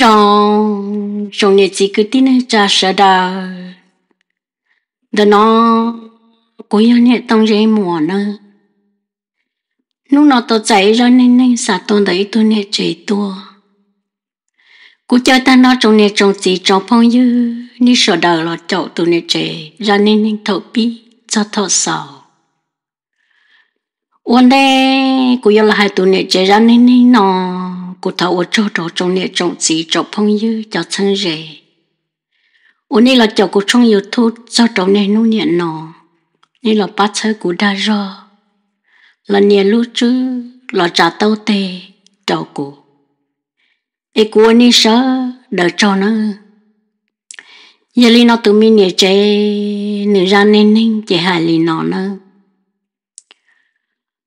chân rong rong nhẹ chỉ cứ tin cha sợ đà đó nó cố yêu nhẹ tông dây mùa nữa lúc nó tôi chạy ra nên nên xả tôi đấy tôi nhẹ chạy tua cú chơi ta nó trong nhẹ trong chỉ trong phong như như sợ đà là chậu tôi nhẹ chạy ra nên nên thấu bi cho thấu sầu One day, cô là hai tụi nhẹ chạy ra nên nên nó cụ thầu ở chỗ chỗ trong nè trong chỉ chỗ phong như cho thân rể ôn này là chỗ cụ trong yêu thu cho chỗ nè nu nè nọ nè là ba chơi cụ đa rơ là nè lú chứ là trả tao tê chỗ cụ ê cụ ôn nơi sợ đợi cho nó giờ li nó tụi mình nè chế nè ra nên nên chế hại li nó nữa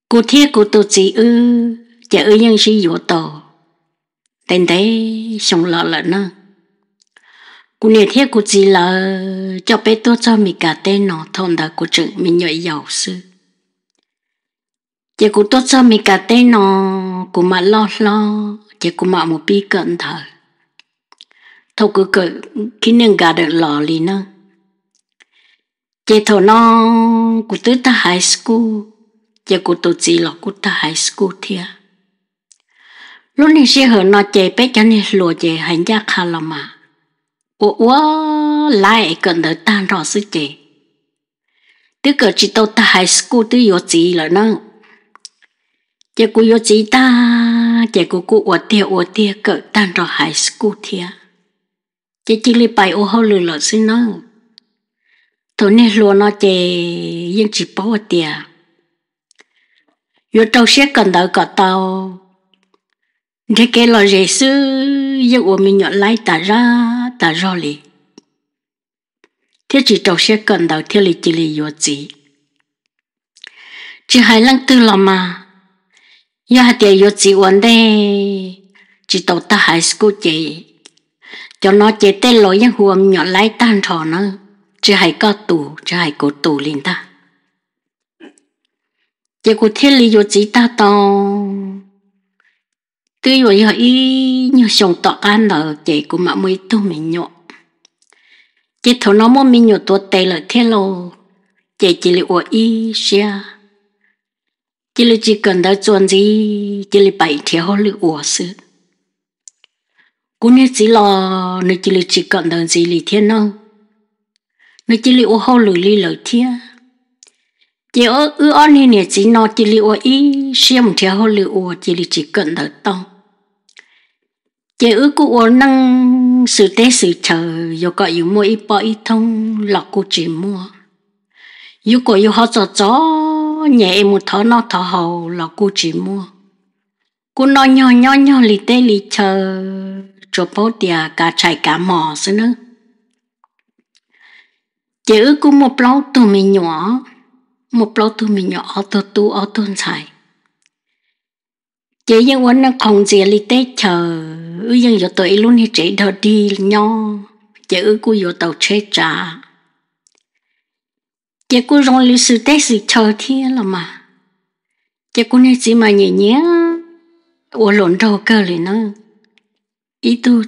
cô thiết cô tự chỉ ư chả ư nhân sĩ dỗ tổ tên đấy xong lợ lợn nữa cú nè thiết cú gì là cho bé tôi cho mình cả tên nó thôn đã cú chữ mình nhảy giàu sư chỉ cú tôi cho mình cả tên nó cú mà lo lo chỉ cú mà một bi cận thở thôi cứ cự khi nên gà được lò lì nữa chỉ thổ nó cú tới ta high school chỉ cú tôi chỉ lọ cú ta high school thiệt lúc này sẽ hở nó chạy bé cho nên lùa chạy hành ra khá là mà ủa ủa lại cần đỡ tan rõ sự chạy tức cỡ chỉ tao ta high school tức yếu gì là nó chạy cô yếu gì ta chạy cô cô ủa tia ủa tia cỡ tan rõ high school thia chạy chỉ lấy bài ô hô lừa lỡ sự nó thôi nên lùa nó chạy nhưng chỉ bảo tia yếu trâu sẽ cần đỡ cả tao thế cái lo rẻ sư giờ của mình nhận lại tả ra tả ra lì thế chỉ trâu sẽ cần đầu thế lì chỉ lì vô chỉ chỉ hai lần tư lo mà giờ hạt tiền vô chỉ vấn đề chỉ tàu ta hai school chị cho nó chế tên lối những huồng nhỏ lái tan trò nó chỉ hay có tù chỉ hay có tù lên ta chỉ có thiết lý vô chỉ ta tông cứ vậy họ ý như sống tọa an là chị của mẹ mới tu mình nhọ chị thấu nó mua mình nhọ tua tê là thế lô chị chỉ là ủa ý xia chị là chỉ cần đã chuẩn gì chị là bảy thiếu họ là ủa sự cũng như chỉ lo nếu chỉ là chỉ cần đã gì là thế nó nếu chỉ là ủa họ lười lì lời thế chị ơ ư ơ nè nè chỉ nó chỉ là ủa ý xia một thiếu họ là ủa chỉ là chỉ cần đã tông chế ư cụ ô năng sự tế sự chờ yo có yêu mua ít bỏ ít thông lọc cụ chỉ mua yo có yêu họ cho chó nhẹ một thở nó thở hầu lọc cụ chỉ mua cụ nó nhỏ nhỏ nhỏ lì tế lì chờ cho bố tia cả chạy cả mò xứ nữa chế ư cụ một lâu tụi mình nhỏ một lâu tụi mình nhỏ ở tụi tu ở tụi chạy chế yêu ô năng không gì lì tế chờ ư dân yo tuổi luôn thì chỉ đờ đi nhau chỉ ư cô yo tàu chế trả chỉ cô rong lưu sư tết gì chờ thiên là mà chỉ cô này chỉ mà nhẹ nhẹ ô lộn đầu cơ liền nó ý tu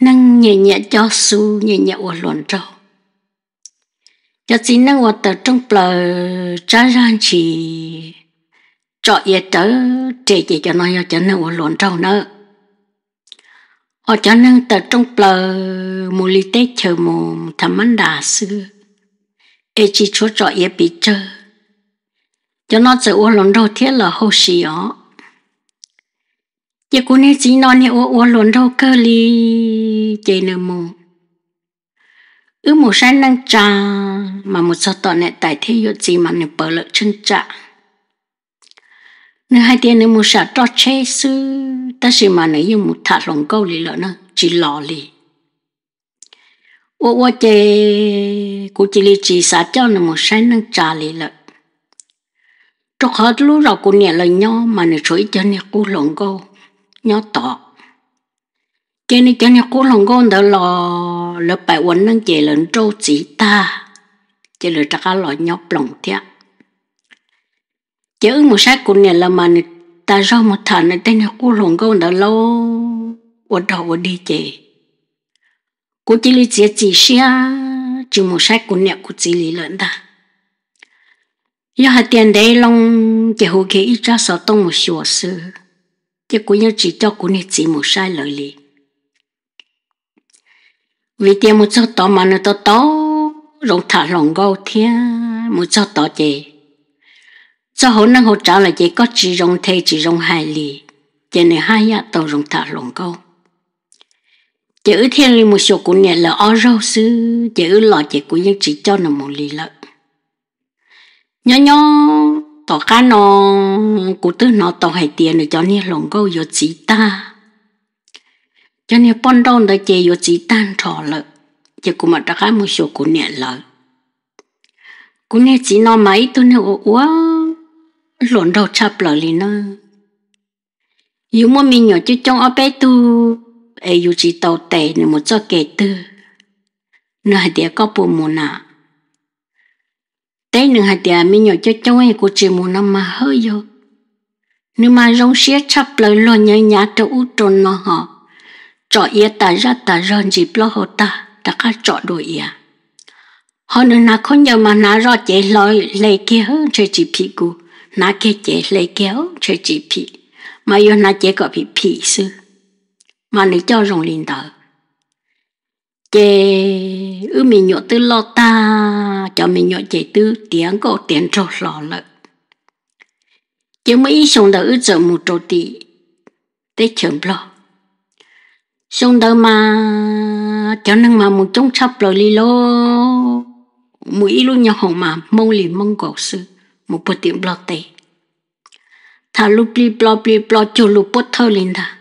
năng nhẹ nhẹ cho su nhẹ nhẹ ô lộn đầu cho chỉ năng ô tờ trong bờ trái ran chỉ cho ye tớ chỉ chỉ cho nó cho cho nó lộn trâu nó ở cho nên tờ trong bờ mù li tê chờ mù thầm mắn đà xưa e chỉ chúa cho ye bị chơ cho nó giờ ô lộn trâu thiết là hô xì ó chỉ cô nè chỉ nói nè ô ô lộn trâu cơ li chỉ nè mù ư một sai năng trà mà một sao tọt nè tại thế yếu gì mà nè bờ lợn chân trạng nếu hai tiền nếu mua sạ cho chế sư ta chỉ mà nếu như một thạch lòng câu lì lợn nó chỉ lò lì ô ô chê cụ chỉ lì chỉ sạ cho nó một sáng nó trà lì lợn trong hết lúc rồi cụ nhẹ lời nhau mà nó chửi cho nó cụ lòng câu nhau tọ cho nên cho nên cụ lòng câu đó lò lợn bài quấn nó chè lợn trâu chỉ ta chè lợn trà cá lò nhau lòng thiệt chớ một sát của nhà là mà ta rau một thằng này tên là cô lồng câu đã lâu ở đầu ở đi chè cô chỉ lý chỉ chỉ xia chỉ một sát của nhà của chỉ lý lợn ta giờ hạt tiền đấy long chỉ hồ kia ít ra sáu tông một số sư chỉ của nhớ chỉ cho của nhà chỉ một sai lợi lý vì tiền một số tỏ mà nó tỏ tỏ rộng thả lồng câu thiên một số tỏ chè cho hậu năng hỗ trợ là chỉ có chỉ rong thê chỉ rong hai lì chỉ này hai ya tàu rong thả lồng câu chỉ ư thiên li một số cũng nhẹ là o rau sư chỉ ư lọ chỉ cũng những chỉ cho nó một lì lợ nhỏ nhỏ tỏ cá nó cụ tư nó tỏ hai tiền để cho nhẹ lồng câu yo chỉ ta cho nhẹ pon đông để chỉ yo chỉ tan trò lợ chỉ cũng mà đặt cá một số cũng nhẹ lợ cũng nhẹ chỉ nó mấy tôi nó uống luôn đầu chập lỡ lì nơ yếu mua mình nhỏ chứ trong ở bé tu ấy yếu chỉ tàu tệ nên một cho kẻ tư nửa hả tía có bù mù nà tế nửa hả tía mình nhỏ chứ trong ấy cũng chỉ mù năm mà hơi vô nếu mà rong xía chập lỡ lò nhớ nhá cho út trôn nó họ trọ yết ta ra ta rơn dịp lo hồ ta ta khá trọ đồ yết họ nữa nà không giờ mà nà rõ chế lòi lệ kia hơn chơi chỉ phi cụ na ke che le kéo che chỉ pi mà yo na che có bị pi sư mà nữ cho rồng liền tờ che ư mình nhọ tư lo ta cho mình nhọ che tư tiếng có tiếng trò lò lợ chứ mấy sông đỡ ư giờ một trò tì tết chấm lo sông đỡ mà cho nên mà một chống sắp rồi li lô mũi luôn nhau hồng mà mong liền mong cổ sư một bữa tiệm bọt tì thà lu bli blo bli blo cho lu bớt thơ lên ta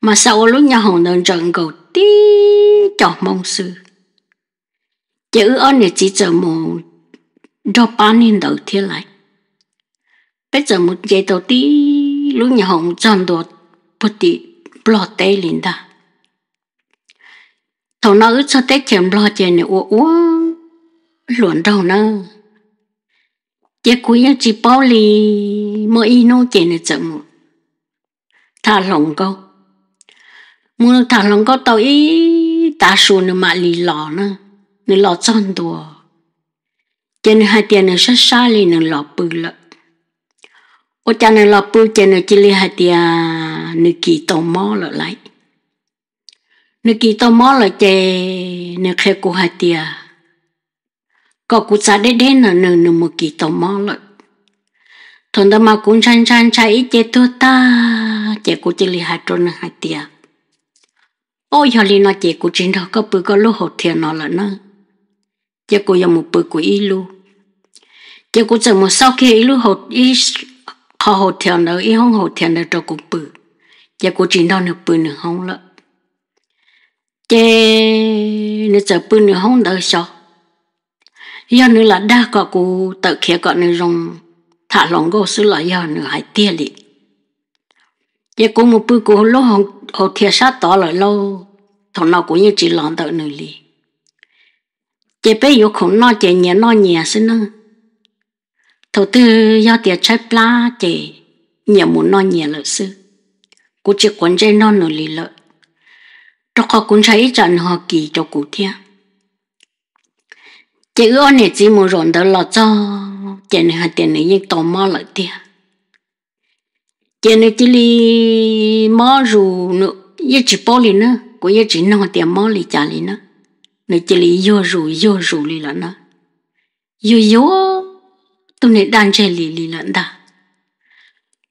mà sau lúc nhà hồng đang chọn gầu tí cho mong sư chữ ở này chỉ chờ một đo bán nên đầu thiên lại bây giờ một giây đầu tí lúc nhà hồng chọn đồ bớt tì blo tê lên ta thầu nó ướt cho tết chèm blo chèm này uống luận đầu nó chế cuối giá chỉ bao lì mỗi y nô chế này chậm một thả lòng câu muốn thả lòng câu tao ý ta số nó mà lì lò nữa nó lò chân đùa trên hai tiền nó sát xa lì nó lò bự lợ ô cha nó lò bự trên nó chỉ lì hai tiền nó kỳ tàu mò lợ lại nó kỳ tàu mò lợ chè nó khéo cô hai tiền có cú cha đế đế là nờ nờ một kỳ tổ mò lợi thằng đó mà cũng chan chan cha ít chế tu ta chế cú chỉ lì hạt trôn là hạt tiệt ôi giờ lì nó chế cú chính đó có bự có lô hột thiền nó là nó chế cú giờ một bự của ít lu chế cú chờ một sau khi ít lu hột ít họ hột thiền nữa ít hông hột thiền nữa cho cũng bự chế cú chính đó nửa bự nửa hông lợi chế nửa chờ bự nửa hông đỡ sao giờ nữa là đa có cụ tự kia có nữa rong thả lòng gô sư là giờ nữa hãy tia lị giờ cô một bữa cô lô hồng hồ thiệt sát tỏ lại lâu thằng nào cũng như chỉ lòng tự nữa lị giờ bé giờ không nói chuyện nhẹ nói nhẹ xin nó, thầu tư do tiệt trái pla chè nhẹ muốn nói nhẹ lợi sư cô chỉ quấn dây non nữa lì lợi trong họ cũng thấy trận họ kỳ cho cụ thiên chỉ có này chỉ một rộn đó là cho tiền này hạt tiền này nhưng tò mò lại tiền tiền này chỉ li mò rù nữa như chỉ bỏ li nữa cũng như chỉ nông tiền mò li trả li nữa này chỉ li vô rù vô rù li là nữa vô vô tụi này đang chơi li li là đó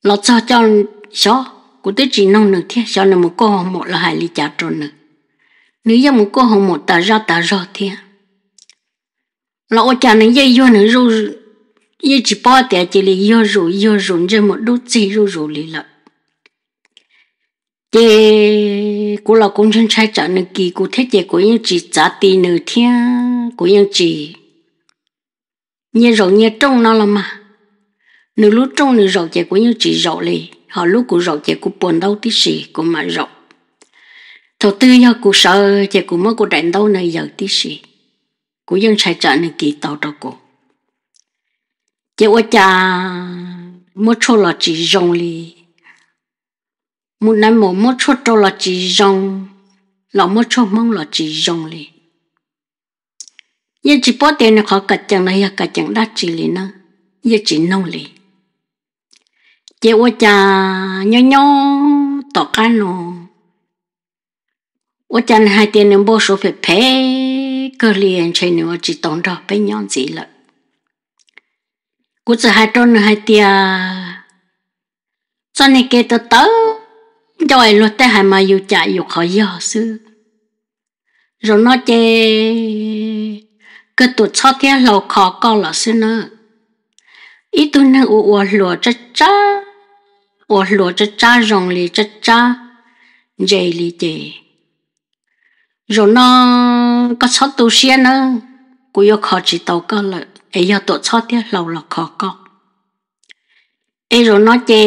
là cho cho số cũng tới chỉ nông nữa thế cho nên một cô một là hai li trả trộn nữa nếu như một cô một ta ra ta ra thế lão cha nó dây vô nó rù dây chỉ bỏ tiền chỉ lì vô rù vô rù trên một đút gì rù lão cũng chân trai trả nó kỳ cô thế chị của những chị trả tiền nữa thiên của những chị như rồi như trong nó là mà nửa lúc trong nửa họ lúc của rậu chị của buồn đau tí xì của mà rậu thầu tư do của sợ chị của mới của đánh đau này giờ tí cú dân sai trả nên kỳ tàu đâu cô, chị ô cha mua chỗ là chỉ rong li một năm một mua chỗ đâu là chỉ rong là mua chỗ mong là chỉ rong li giờ chỉ bỏ tiền là khó cắt chẳng này cắt chẳng đắt chỉ li nữa giờ chỉ nông li chị ô cha nhau nhau tỏ cá nô ô cha hai tiền nên bố số phải phê cơ liền chạy nữa chỉ tốn đó bên nhon gì lận cú giờ hai trôn hai tia cho này kê tớ tớ rồi luật tê hai mà yêu chạy yêu khó giờ sư rồi nó chê cứ tụt cho tia lầu khó con là sư nữa ít tu nâng u u lùa chá chá u lùa chá chá rồng lì chá chá dây lì chê rồi nó có sót tu xuyên nữa cô yêu khó chỉ tàu cơ là ấy yêu tổ sót tiếc lâu là khó có ấy rồi nó chê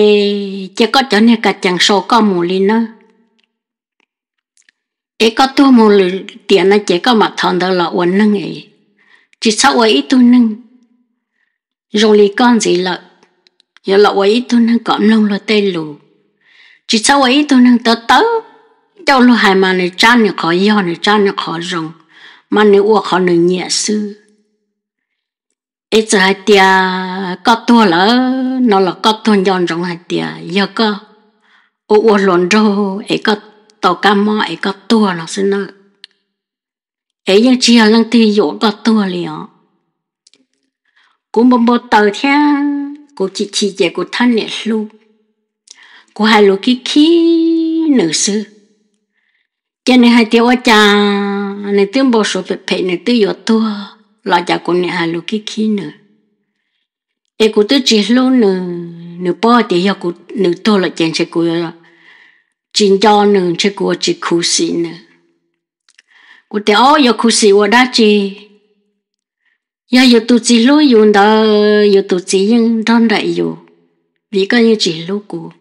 chê có trở nên cả chẳng số có mù lì nữa ấy có tu mù lì tiền nó chê có mặt thằng đó là uốn nâng ấy chỉ sau ấy tu nâng rồi lì con gì lợi giờ là ấy tu nâng cọm lông là tê lù chỉ sau ấy tu nâng tớ tớ đâu lo hai mà này chan này khó do này chan này khó rồng mà nếu uộc họ nữ nhẹ sư ít giờ hai tia có tua lỡ nó là có tua nhon rong hai tia giờ có ô ô lộn rô ấy có tàu cá mò ấy có tua nó xin nữa ấy giờ chỉ là lăng thì dỗ có tua liền cũng bông bông tờ thế cô chỉ chỉ dạy cô thân nhẹ lu cô hai lu kí kí nữ sư cho này hai tia ô cha này tiếng bố số về phải này tiếng yếu tua lo chả cô này hà lúc kia kia nữa e cô tôi chỉ lô nửa nửa bao thì giờ cô nửa tôi là chèn chơi cô chỉnh cho nửa chơi cô chỉ khú xí nữa cô thấy ô giờ khú xí ở đó chứ giờ giờ tôi chỉ lô dùng đó giờ tôi chỉ dùng đón đại dùng vì cái như chỉ lô cô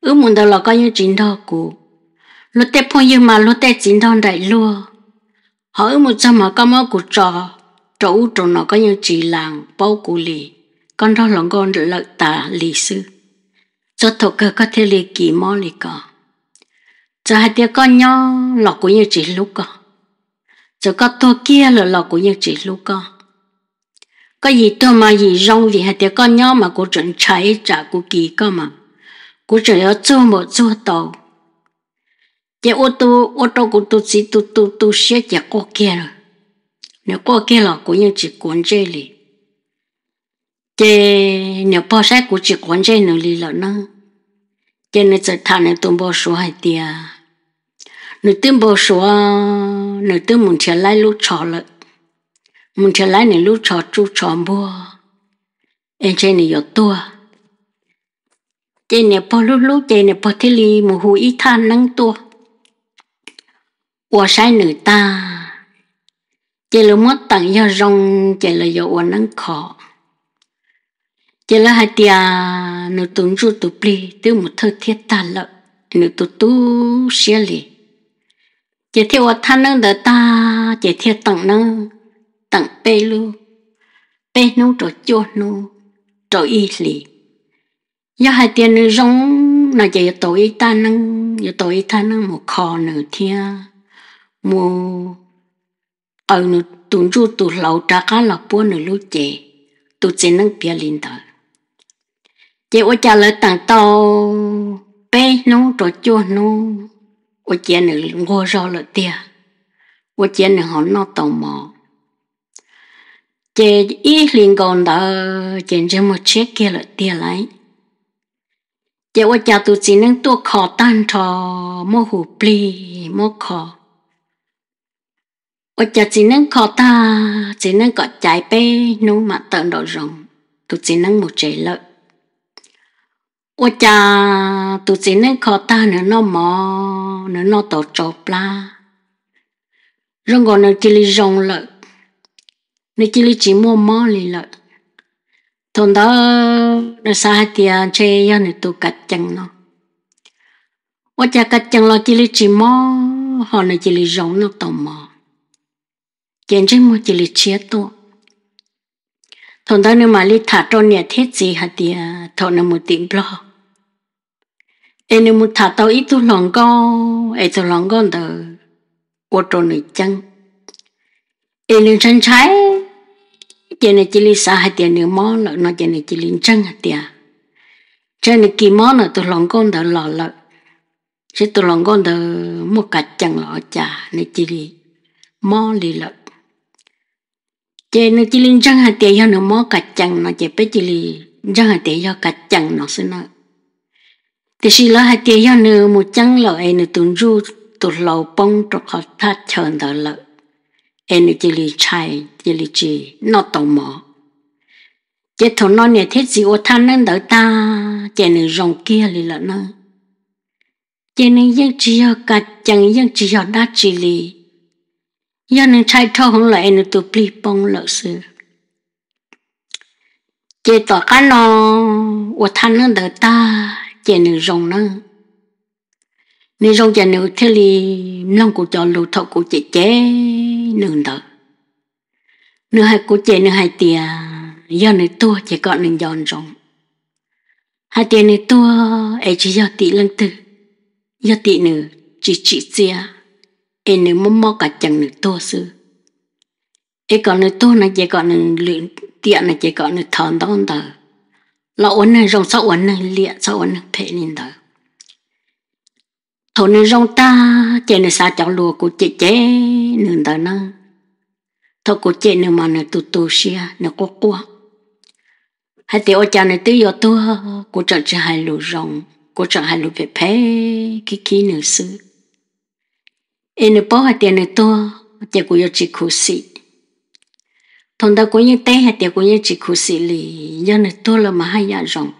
ước muốn đó là cái như chính đó cô lúc tết phong như mà lúc tết chính đó đại luôn hỏi một trăm mà cảm ơn của trò trấu trò nó có như chỉ làng bao cụ lì con đó lòng con lợi tà lì sư cho thổ cơ có thể lì kỳ mò lì cò cho hai tia con nhau lọ của như chỉ lúc cò cho có thô kia là lọ của như chỉ lúc cò có gì tôi mà gì rong vì hai tia con nhau mà cô chuẩn cháy trả cô kỳ cơ mà cô chuẩn ở chỗ một chỗ tàu chỉ ô tô ô tô cũng tu chỉ tu tu tu xe chỉ có kia rồi nếu có kia là cũng như chỉ cuốn chế lì chỉ nếu bao sai cũng chỉ cuốn chế nữa lì là nó chỉ nếu chỉ thằng này tụm bao số hai tiệt nếu tụm bao số nếu tụm muốn chơi lại lúc trò lợ muốn chơi lại nếu lúc trò chú trò mua anh chơi này yếu tua chơi này bao lúc lúc chơi này bao thế lì mù hú ít than nắng tua 我 sai nữ ta chỉ là mất tặng cho rong chỉ là do ổn khó chỉ là hai tia nữ tuấn chú tu từ một thơ thiết ta lợ nữ tu tu xia lì chỉ theo ở than năng ta chỉ theo tặng năng tặng bê lu bê nông trò chua nu trò y lì do hai tia nữ rong là chỉ tội ta năng do tội ta năng một khó nữ thiên mua ờ, ở nó tụn ru tụ lậu trả cá là bua nửa lú chè tụ chè nâng bia lên tờ chè ô trả lời tặng tàu bé nó trò chua nó ô chè nửa ngô rau lợi tia ô chè nửa họ nó tàu mò chè ít liền còn đỡ chè cho một chiếc kia lợi tia lại chè ô trả tụ chè nâng tua khó tan trò mô hủ pli mô khó ở nhà chỉ năng khó ta chỉ năng có trái bê nấu mà tận đồ rồng tụi chỉ năng một trái lợi ở nhà tụi chỉ năng khó ta nữa nó mò nữa nó tổ trộp la rồng còn nữa chỉ li rồng lợi nữa chỉ li chỉ mua mò li lợi thôn đó nó xa thì chơi ya tụi cắt chân nó ở nhà cắt chân lo chỉ li chỉ mò họ nữa chỉ li rồng nó tò mò kiến trình một chỉ lý chia tu thằng ta nếu mà lý thả trôn nhà thiết gì hả thì thằng nó một tiếng lo em nếu một thả tao ít tu lòng co ấy tu lòng con tờ quá trôn này chăng em nếu chân trái chỉ này chỉ lý xã hả thì nếu mò lợ nó chỉ này chỉ lý chân hả thì chân này kỳ mò nó tu lòng con tờ lọ lợ chứ tu lòng con tờ một cả chẳng lọ chả này chỉ lý mò lì lợ chế nó chỉ linh răng hạt tiền cho nó mua cả chẳng nó chế bé chỉ li răng hạt tiền cho cả chẳng nó xin nó thì xí lo hạt tiền cho nó một chẳng lợ em nó tuần ru tụt lầu bông tụt họ thắt chờn đó lợ em nó chỉ li chai chỉ li chỉ nó tàu mỏ chế thằng nó nè thế gì ô than nên đỡ ta chế nó rong kia li lợ nó chế nó giang chỉ cho cả chẳng giang chỉ cho đa chỉ li giờ nên chạy thâu không lại nên tụi pli bông lỡ sư chị tỏ cá nó ở thân nó đỡ ta chị nữ rồng nó nữ rồng chị nữ thế li lòng của cho lù thâu của chị chế nữ đỡ nữ hai của chị nữ hai tiền giờ nữ tua chị gọi nữ giòn rồng hai tiền nữ tua ấy chỉ giờ tị lăng tư giờ tị nữ chỉ chỉ chia เอนึมมอกับจังนึตัวซื้อเอก่อนนึตัวนะเจก่อนนึลืนเตียนะเจก่อนนึถอนต้องเตอเราอ้วนนึรงสะอ้วนนึเลียสะอ้วนนึเพนินเตอทนนึรงตาเจนึสาจังลัวกูเจเจนึเตอนะทกูเจนึมานึตุตุเชียนึกัวกัวให้เตียวจานนึตียอตัวกูจะจะให้ลูรงกูจะให้ลูเปเพคิคินึซื้อ ene po ha tiene to te ku yo chi ku si thonda ku ye te ha te ku ye chi ku si li yo ne to la ma ha rong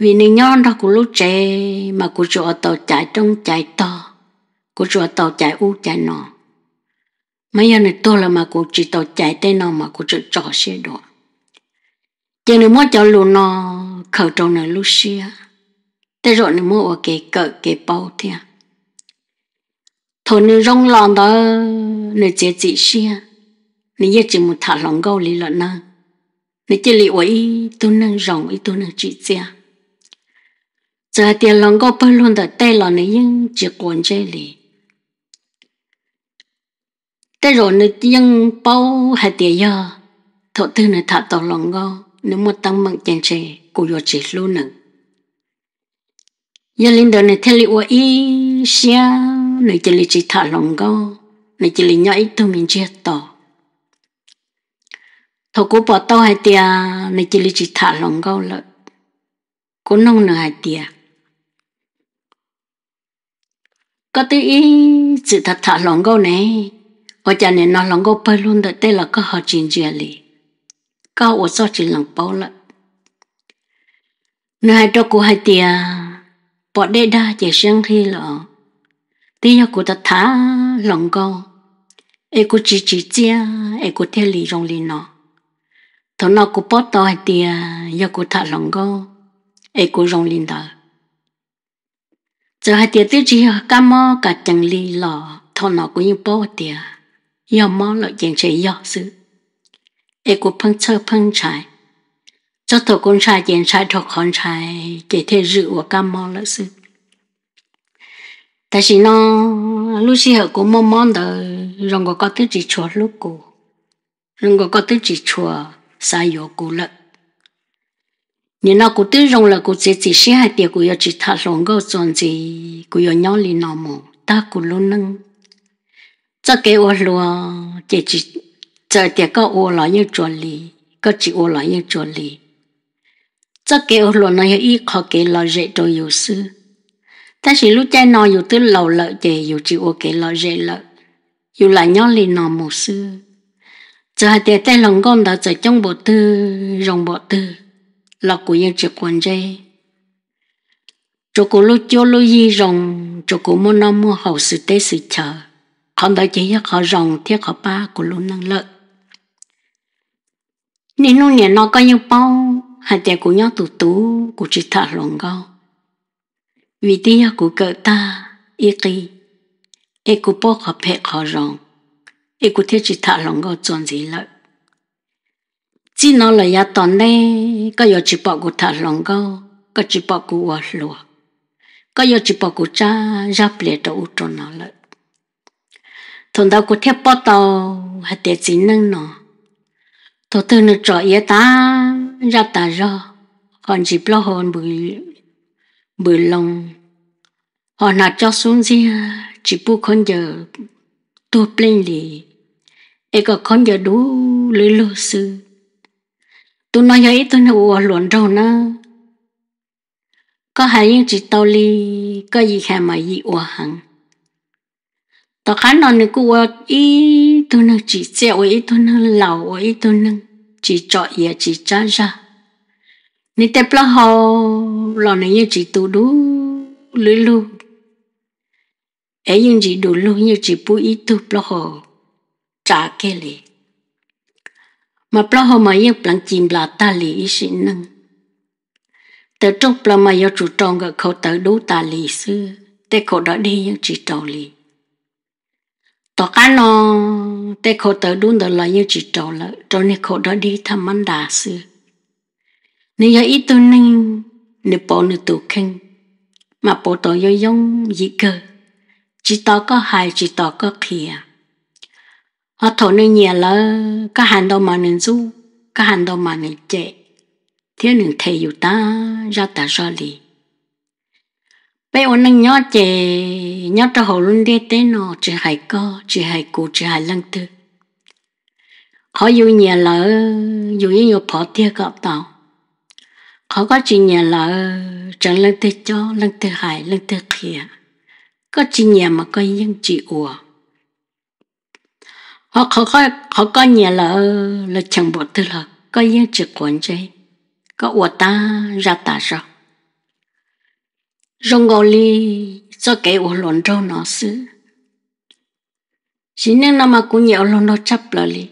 vì nên nhon đó của lúc trẻ mà của chỗ tàu chạy trong chạy to của chỗ tàu chạy u chạy nọ mấy giờ này tôi là mà của chỉ tàu chạy tên nọ mà của chỗ trò xe đó giờ này mỗi chỗ lù nọ khẩu trâu này lúc xe tới rồi này mỗi ở cái cỡ cái bao thế à thôi nên rong lòn đó nên chế chỉ xia à. nên giờ chỉ một thả lòng gâu lý luận à. nè nên chỉ lý ấy tôi năng rong, ấy tôi năng chỉ chia giờ tiền lòng gâu bơi luôn đó tay là nên nhưng chỉ còn chơi lý tay rồi nên nhưng bao hai tiền giờ thọ tư nên thả tàu lòng gâu nên một tăng mặn chèn chè cô yo chỉ luôn nè giờ linh đời này theo lý ấy này chỉ là chỉ thả lòng go này chỉ là nhảy tôi mình chết tỏ thầu cố bỏ tao hai tia này chỉ là chỉ thả lòng go lợi cố nông nửa hai tia có tư ý sự thật thả lòng go này ở nhà này nó lòng go bơi luôn đợi đây là có họ chuyện gì lì có ở sao chỉ lòng bao lợi nửa hai đâu cố hai tia bỏ đây đa chỉ riêng khi lọ tí yêu cụ ta thả lòng câu ê cụ chỉ chỉ chia ê cụ theo lì rong lì nọ thọ nọ cụ bó to hay tìa yêu cụ lòng câu ê cụ lì nọ giờ hai tìa tí chỉ cá mò cả chẳng lì lọ thọ nọ cụ như bó tìa yêu mò lọ chẳng chế yêu sư ê cụ chơi phăng trái cho thọ con trai chẳng trái con trai để thế rượu của cá mò lọ sư 但是呢，lúc xí hở cũng mong mong đó, rong có tư chỉ chùa lúc cụ, rong có tư chỉ chùa xa yếu cụ lợn. nó cụ tư rong là cụ chỉ chỉ xí hai tiệc cụ yếu chỉ thả lòng gâu chọn gì, cụ yếu nhau lì nọ mù, ta cụ lô Cho cái ô lùa, chỉ chỉ, chờ tiệc có ô lọ như chùa lì, có chỉ ô lọ như chùa lì. Cho cái ô lùa nó yếu ít cái lọ rễ đồ yếu sư ta chỉ lúc chai nó dù tư lầu lợi chè dù chịu ô kế lợi dễ lợi dù là nhó lì nó một xưa giờ hạt tiền tay lòng con đã chạy trong bộ tư rồng bộ tư lọ của yên chịu quần dây chỗ của lúc chỗ lúc gì rồng chỗ của mua nó mua hậu sự tế sự chờ không đợi chỉ họ rồng thiết họ ba của lúc năng lợi nên lúc nhà nó có những bao hạt tiền của nhau tụ tú của chị thả lòng con vì tia của cỡ ta y kỳ y của bố khó phê khó rộng y của thiết chỉ thả lòng ngô chọn lợi chỉ nó là ya tòn đây có yếu chỉ bỏ của thả lòng ngô có chỉ bỏ của hòa lùa có chỉ bỏ của cha giáp lệ đầu cho nó lợi thằng đâu của thiết bỏ tàu hay để chỉ nâng nó thằng tư nó trọ y ta giáp rồi còn chỉ bỏ hồn bùi bự lòng họ nà cho xuống ra chỉ bu con giờ tôi plên lì e có con giờ đủ lưỡi lô sư tôi nói vậy tôi nói ủa luận đâu na có hai những chỉ tao li có gì khai mà gì ủa hằng tao khán nó này cũng ủa ý tôi nói chỉ xe ủa ý tôi nói lầu ủa ý tôi nói chỉ chọn gì à, chỉ cha ra 你得不好，老人也只读读噜噜，哎，用只读噜也只不一读不好，咋个哩？mà bao hôm mà yêu bằng chim là ta lì ý sĩ nâng. Tờ trúc bao mà yêu chủ trọng gọi khẩu tờ đú ta lì sư, tê khẩu đó đi yêu chỉ trọng lì. Tỏ cá nó, tê khẩu tờ đú đó là yêu chỉ trọng lợ, trọng nè khẩu đó đi thăm mắn đà sư nếu giờ ít tôi nên nếu bỏ nửa tù khen mà bỏ tổ yo yong gì cơ chỉ tao có hại chỉ tao có kia họ thổ nên nhẹ là các hành đâu mà nên du các hành đâu mà nên chạy thế nên thầy yêu ta ra ta ra lì bây giờ nên nhớ chạy nhớ cho hồ luôn đi tên nó chỉ hay co chỉ hay cụ chỉ hay lăng tư họ yêu nhẹ là yêu yêu bỏ tiếc gặp tao khó có chuyện nhà là chẳng lần thứ cho lần thứ hai lần thứ kia có chuyện nhà mà có những chị ủa họ họ có họ có nhà là là chẳng bộ tư là có những chị quần chơi có ủa ta ra ta rồi rong gò li cho cái ủa lộn rau nó xứ chỉ nên nó mà cũng nhiều lộn nó chấp lời li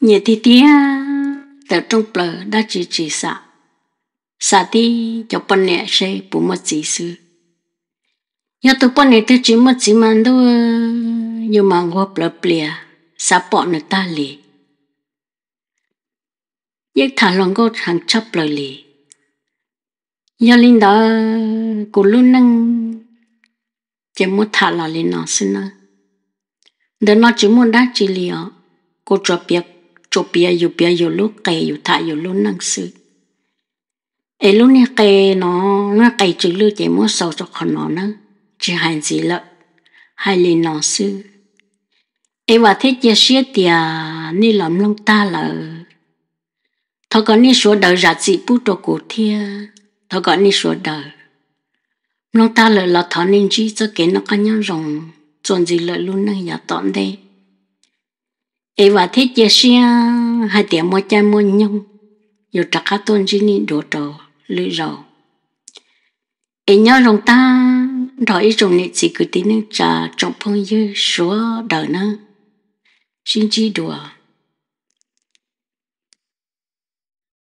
nhiều thì tiếc, từ trong bờ đã chỉ chỉ sạc sa ti cho bọn nè xe bù mất gì sư nhà tụ bọn nè tư chỉ mất gì mà đâu nhưng mà ngô bờ bìa sa bọn nè ta lì giấc thả lòng cô hàng chấp lời lì giờ linh đó cô luôn năng chỉ muốn thả là lên nó xin nó để nó chỉ muốn đá chỉ lì ó cô cho biết cho biết dù biết dù lúc cây dù thả dù luôn năng sự ấy lúc này cái nó nó cái chữ lưu chỉ muốn sâu cho con nó nữa chỉ hành gì lợ hay lên nó sư ấy và thế chia sẻ thì ni làm lông ta là Thôi có ni số đời rạch gì bút đồ cổ thia thọ có ni số đời lông ta là là thọ nên chi cho cái nó có nhau rồng chuẩn gì lợi luôn nó nhà tọn đây ấy và thế chia sẻ hai tiếng mua chai mua nhung 有这个东西你多着。lư rồi ấy nhớ rồng ta rồi rồng này chỉ cứ tí nữa trà trong phong như số đời nữa xin chi đùa